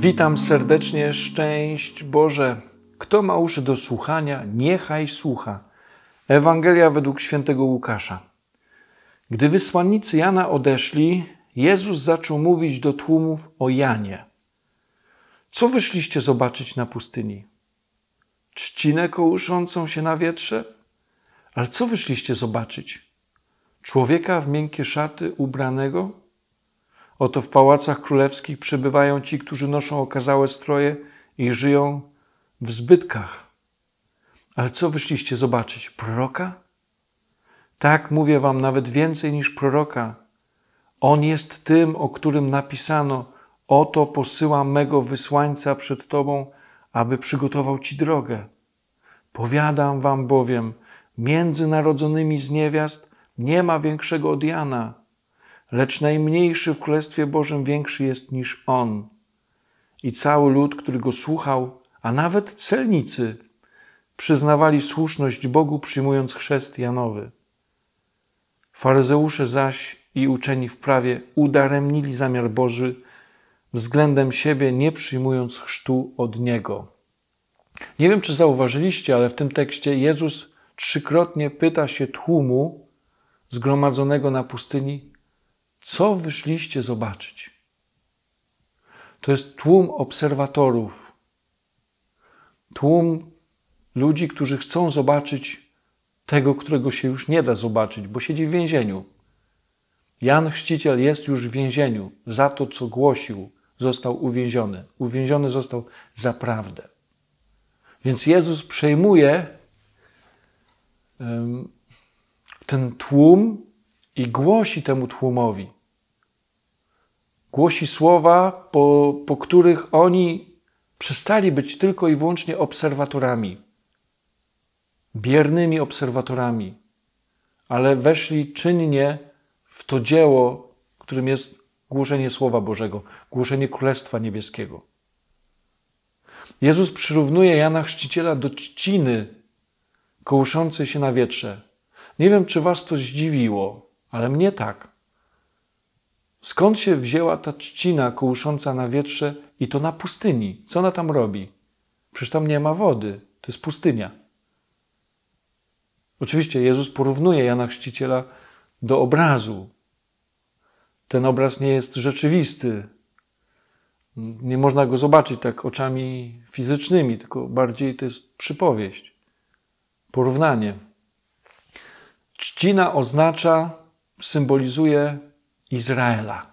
Witam serdecznie, szczęść Boże. Kto ma uszy do słuchania, niechaj słucha. Ewangelia według świętego Łukasza. Gdy wysłannicy Jana odeszli, Jezus zaczął mówić do tłumów o Janie. Co wyszliście zobaczyć na pustyni? Trzcinę kołyszącą się na wietrze? Ale co wyszliście zobaczyć? Człowieka w miękkie szaty ubranego? Oto w pałacach królewskich przebywają ci, którzy noszą okazałe stroje i żyją w zbytkach. Ale co wyszliście zobaczyć? Proroka? Tak, mówię wam, nawet więcej niż proroka. On jest tym, o którym napisano: Oto posyłam mego wysłańca przed tobą, aby przygotował ci drogę. Powiadam wam bowiem, między narodzonymi z niewiast nie ma większego od Jana lecz najmniejszy w Królestwie Bożym większy jest niż on. I cały lud, który go słuchał, a nawet celnicy, przyznawali słuszność Bogu, przyjmując chrzest Janowy. Faryzeusze zaś i uczeni w prawie udaremnili zamiar Boży względem siebie, nie przyjmując chrztu od Niego. Nie wiem, czy zauważyliście, ale w tym tekście Jezus trzykrotnie pyta się tłumu zgromadzonego na pustyni, co wyszliście zobaczyć? To jest tłum obserwatorów, tłum ludzi, którzy chcą zobaczyć tego, którego się już nie da zobaczyć, bo siedzi w więzieniu. Jan Chrzciciel jest już w więzieniu za to, co głosił, został uwięziony. Uwięziony został za prawdę. Więc Jezus przejmuje ten tłum i głosi temu tłumowi. Głosi słowa, po, po których oni przestali być tylko i wyłącznie obserwatorami, biernymi obserwatorami, ale weszli czynnie w to dzieło, którym jest głoszenie Słowa Bożego, głoszenie Królestwa Niebieskiego. Jezus przyrównuje Jana Chrzciciela do trzciny kołyszącej się na wietrze. Nie wiem, czy was to zdziwiło, ale mnie tak. Skąd się wzięła ta trzcina kołysząca na wietrze i to na pustyni? Co ona tam robi? Przecież tam nie ma wody, to jest pustynia. Oczywiście Jezus porównuje Jana Chrzciciela do obrazu. Ten obraz nie jest rzeczywisty. Nie można go zobaczyć tak oczami fizycznymi, tylko bardziej to jest przypowieść, porównanie. Trzcina oznacza symbolizuje Izraela.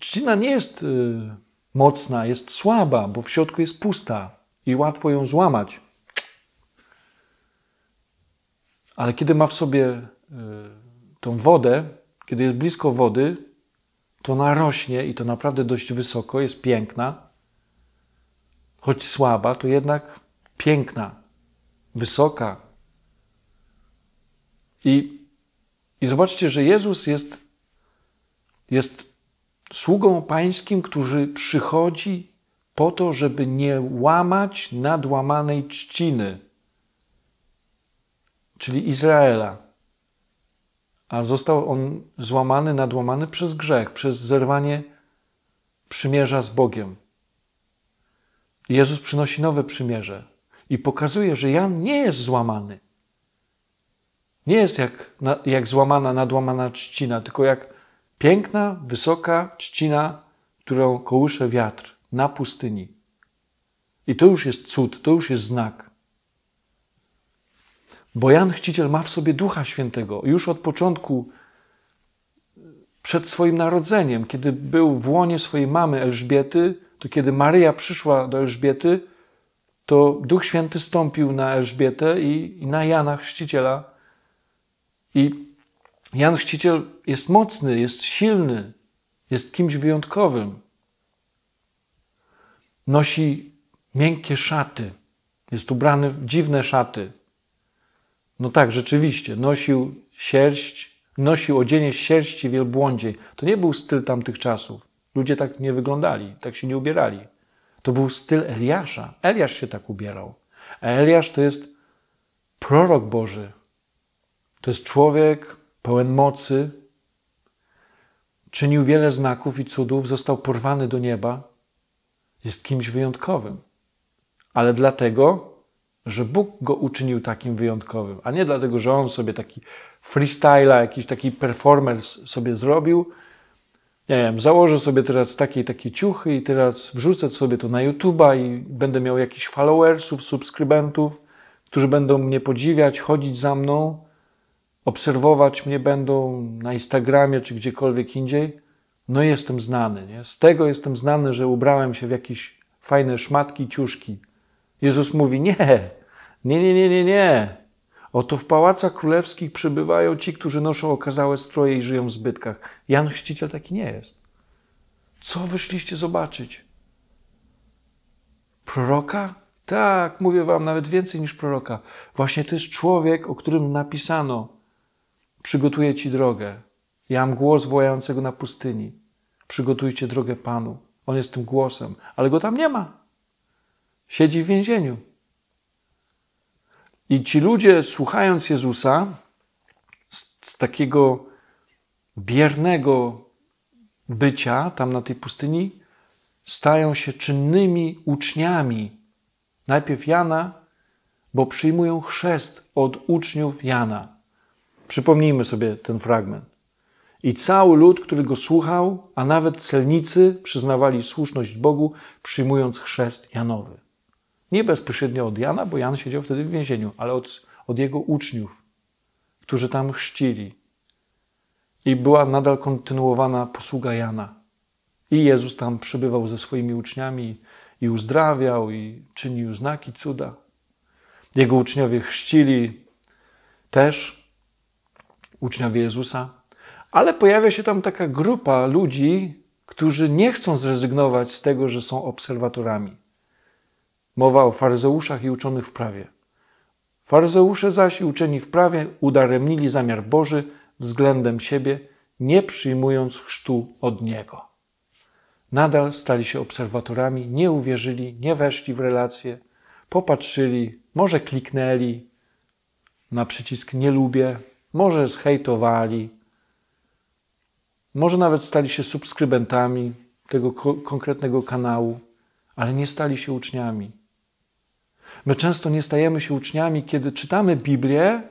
Trzcina nie jest y, mocna, jest słaba, bo w środku jest pusta i łatwo ją złamać. Ale kiedy ma w sobie y, tą wodę, kiedy jest blisko wody, to ona rośnie i to naprawdę dość wysoko, jest piękna. Choć słaba, to jednak piękna, wysoka. I i zobaczcie, że Jezus jest, jest sługą pańskim, który przychodzi po to, żeby nie łamać nadłamanej czciny, czyli Izraela. A został on złamany, nadłamany przez grzech, przez zerwanie przymierza z Bogiem. Jezus przynosi nowe przymierze i pokazuje, że Jan nie jest złamany nie jest jak, jak złamana, nadłamana trzcina, tylko jak piękna, wysoka trzcina, którą kołysze wiatr na pustyni. I to już jest cud, to już jest znak. Bo Jan Chrzciciel ma w sobie Ducha Świętego. Już od początku, przed swoim narodzeniem, kiedy był w łonie swojej mamy Elżbiety, to kiedy Maryja przyszła do Elżbiety, to Duch Święty stąpił na Elżbietę i, i na Jana Chrzciciela i Jan Chrzciciel jest mocny, jest silny, jest kimś wyjątkowym. Nosi miękkie szaty, jest ubrany w dziwne szaty. No tak, rzeczywiście, nosił sierść, nosił odzienie sierści wielbłądziej. To nie był styl tamtych czasów. Ludzie tak nie wyglądali, tak się nie ubierali. To był styl Eliasza. Eliasz się tak ubierał. A Eliasz to jest prorok Boży, to jest człowiek pełen mocy, czynił wiele znaków i cudów, został porwany do nieba, jest kimś wyjątkowym. Ale dlatego, że Bóg go uczynił takim wyjątkowym, a nie dlatego, że on sobie taki freestyla, jakiś taki performer sobie zrobił. Nie wiem, założę sobie teraz takie takie ciuchy i teraz wrzucę sobie to na YouTube'a i będę miał jakichś followersów, subskrybentów, którzy będą mnie podziwiać, chodzić za mną obserwować mnie będą na Instagramie czy gdziekolwiek indziej, no jestem znany. Nie? Z tego jestem znany, że ubrałem się w jakieś fajne szmatki, ciuszki. Jezus mówi: Nie, nie, nie, nie, nie, nie. Oto w pałacach królewskich przybywają ci, którzy noszą okazałe stroje i żyją w zbytkach. Jan Chrzciciel taki nie jest. Co wyszliście zobaczyć? Proroka? Tak, mówię wam nawet więcej niż proroka. Właśnie to jest człowiek, o którym napisano. Przygotuję Ci drogę. Ja mam głos wołającego na pustyni. Przygotujcie drogę Panu. On jest tym głosem, ale go tam nie ma. Siedzi w więzieniu. I ci ludzie, słuchając Jezusa, z, z takiego biernego bycia tam na tej pustyni, stają się czynnymi uczniami. Najpierw Jana, bo przyjmują chrzest od uczniów Jana. Przypomnijmy sobie ten fragment. I cały lud, który go słuchał, a nawet celnicy przyznawali słuszność Bogu, przyjmując chrzest Janowy. Nie bezpośrednio od Jana, bo Jan siedział wtedy w więzieniu, ale od, od jego uczniów, którzy tam chrzcili. I była nadal kontynuowana posługa Jana. I Jezus tam przybywał ze swoimi uczniami i uzdrawiał, i czynił znaki, cuda. Jego uczniowie chrzcili też uczniowie Jezusa, ale pojawia się tam taka grupa ludzi, którzy nie chcą zrezygnować z tego, że są obserwatorami. Mowa o farzeuszach i uczonych w prawie. Farzeusze zaś i uczeni w prawie udaremnili zamiar Boży względem siebie, nie przyjmując chrztu od Niego. Nadal stali się obserwatorami, nie uwierzyli, nie weszli w relacje, popatrzyli, może kliknęli na przycisk nie lubię, może zhejtowali, może nawet stali się subskrybentami tego konkretnego kanału, ale nie stali się uczniami. My często nie stajemy się uczniami, kiedy czytamy Biblię,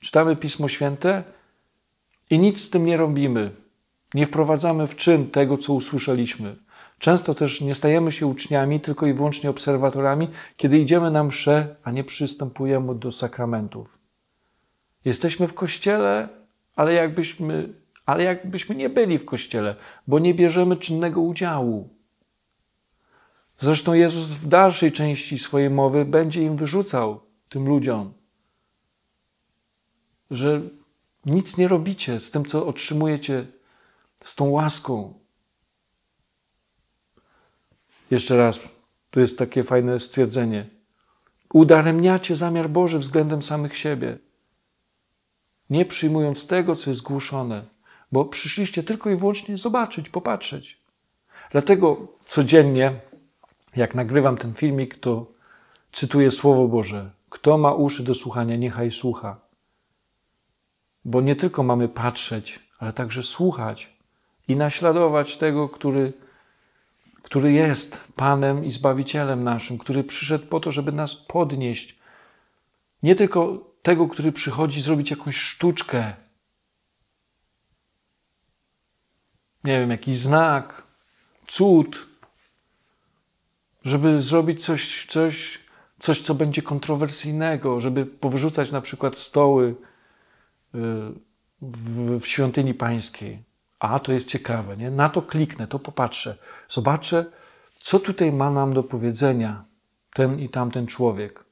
czytamy Pismo Święte i nic z tym nie robimy. Nie wprowadzamy w czyn tego, co usłyszeliśmy. Często też nie stajemy się uczniami, tylko i wyłącznie obserwatorami, kiedy idziemy na msze, a nie przystępujemy do sakramentów. Jesteśmy w kościele, ale jakbyśmy, ale jakbyśmy nie byli w kościele, bo nie bierzemy czynnego udziału. Zresztą Jezus w dalszej części swojej mowy będzie im wyrzucał, tym ludziom, że nic nie robicie z tym, co otrzymujecie, z tą łaską. Jeszcze raz, tu jest takie fajne stwierdzenie. Udaremniacie zamiar Boży względem samych siebie nie przyjmując tego, co jest zgłoszone, bo przyszliście tylko i wyłącznie zobaczyć, popatrzeć. Dlatego codziennie, jak nagrywam ten filmik, to cytuję Słowo Boże. Kto ma uszy do słuchania, niechaj słucha. Bo nie tylko mamy patrzeć, ale także słuchać i naśladować tego, który, który jest Panem i Zbawicielem naszym, który przyszedł po to, żeby nas podnieść. Nie tylko tego, który przychodzi zrobić jakąś sztuczkę. Nie wiem, jakiś znak, cud, żeby zrobić coś, coś, coś co będzie kontrowersyjnego, żeby powyrzucać na przykład stoły y, w, w świątyni pańskiej. A, to jest ciekawe, nie? Na to kliknę, to popatrzę. Zobaczę, co tutaj ma nam do powiedzenia ten i tamten człowiek.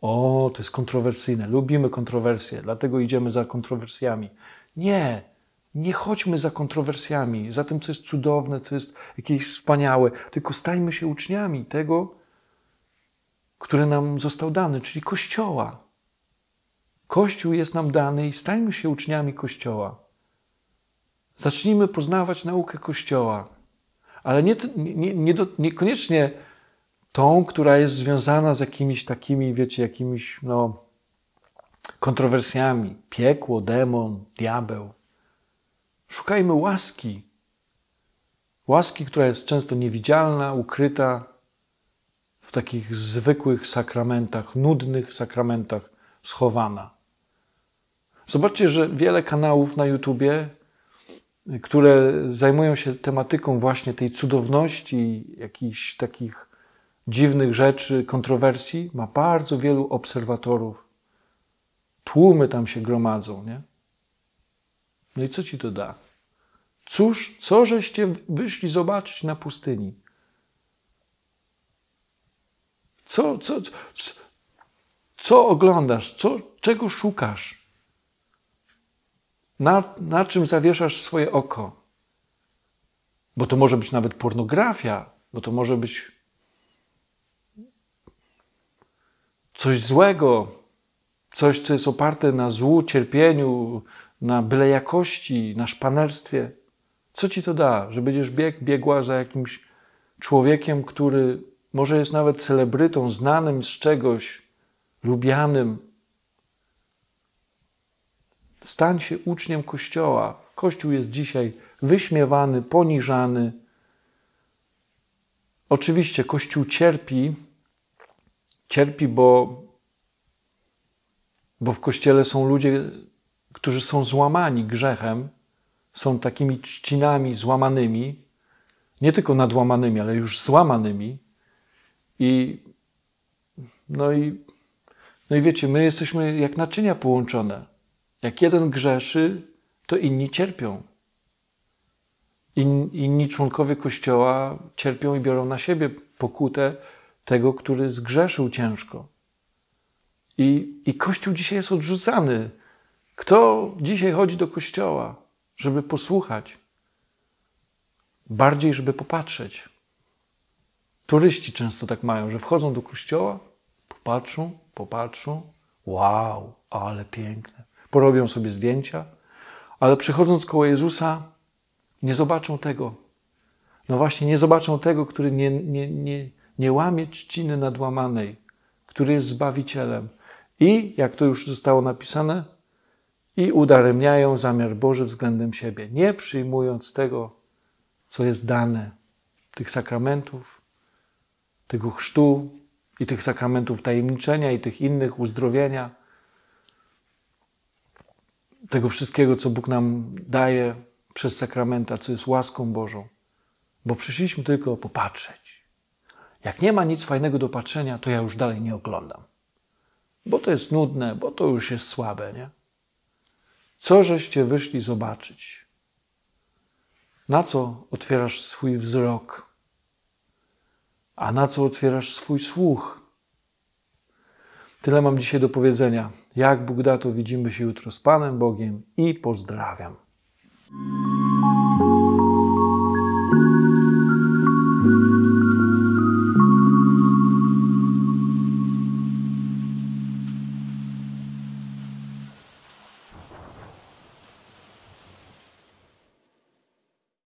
O, to jest kontrowersyjne, lubimy kontrowersje, dlatego idziemy za kontrowersjami. Nie, nie chodźmy za kontrowersjami, za tym, co jest cudowne, co jest jakieś wspaniałe, tylko stańmy się uczniami tego, który nam został dany, czyli Kościoła. Kościół jest nam dany i stańmy się uczniami Kościoła. Zacznijmy poznawać naukę Kościoła, ale nie, nie, nie, niekoniecznie tą, która jest związana z jakimiś takimi, wiecie, jakimiś no, kontrowersjami. Piekło, demon, diabeł. Szukajmy łaski. Łaski, która jest często niewidzialna, ukryta w takich zwykłych sakramentach, nudnych sakramentach, schowana. Zobaczcie, że wiele kanałów na YouTubie, które zajmują się tematyką właśnie tej cudowności, jakichś takich dziwnych rzeczy, kontrowersji, ma bardzo wielu obserwatorów. Tłumy tam się gromadzą, nie? No i co ci to da? Cóż, co żeście wyszli zobaczyć na pustyni? Co, co, co, co oglądasz? Co, czego szukasz? Na, na czym zawieszasz swoje oko? Bo to może być nawet pornografia, bo to może być coś złego, coś, co jest oparte na złu, cierpieniu, na byle jakości, na szpanerstwie. Co ci to da, że będziesz bieg, biegła za jakimś człowiekiem, który może jest nawet celebrytą, znanym z czegoś, lubianym? Stań się uczniem Kościoła. Kościół jest dzisiaj wyśmiewany, poniżany. Oczywiście Kościół cierpi, Cierpi, bo, bo w kościele są ludzie, którzy są złamani grzechem, są takimi trzcinami złamanymi, nie tylko nadłamanymi, ale już złamanymi. I no i, no i wiecie, my jesteśmy jak naczynia połączone. Jak jeden grzeszy, to inni cierpią. In, inni członkowie Kościoła cierpią i biorą na siebie pokutę tego, który zgrzeszył ciężko. I, I Kościół dzisiaj jest odrzucany. Kto dzisiaj chodzi do Kościoła, żeby posłuchać? Bardziej, żeby popatrzeć. Turyści często tak mają, że wchodzą do kościoła, popatrzą, popatrzą, wow, ale piękne. Porobią sobie zdjęcia, ale przechodząc koło Jezusa, nie zobaczą tego. No właśnie, nie zobaczą tego, który nie, nie, nie, nie łamie trzciny nadłamanej, który jest Zbawicielem. I, jak to już zostało napisane, i udaremniają zamiar Boży względem siebie, nie przyjmując tego, co jest dane, tych sakramentów, tego chrztu i tych sakramentów tajemniczenia i tych innych uzdrowienia, tego wszystkiego, co Bóg nam daje przez sakramenta, co jest łaską Bożą, bo przyszliśmy tylko popatrzeć jak nie ma nic fajnego do patrzenia, to ja już dalej nie oglądam. Bo to jest nudne, bo to już jest słabe, nie? Co żeście wyszli zobaczyć? Na co otwierasz swój wzrok? A na co otwierasz swój słuch? Tyle mam dzisiaj do powiedzenia. Jak Bóg da, to widzimy się jutro z Panem Bogiem i pozdrawiam.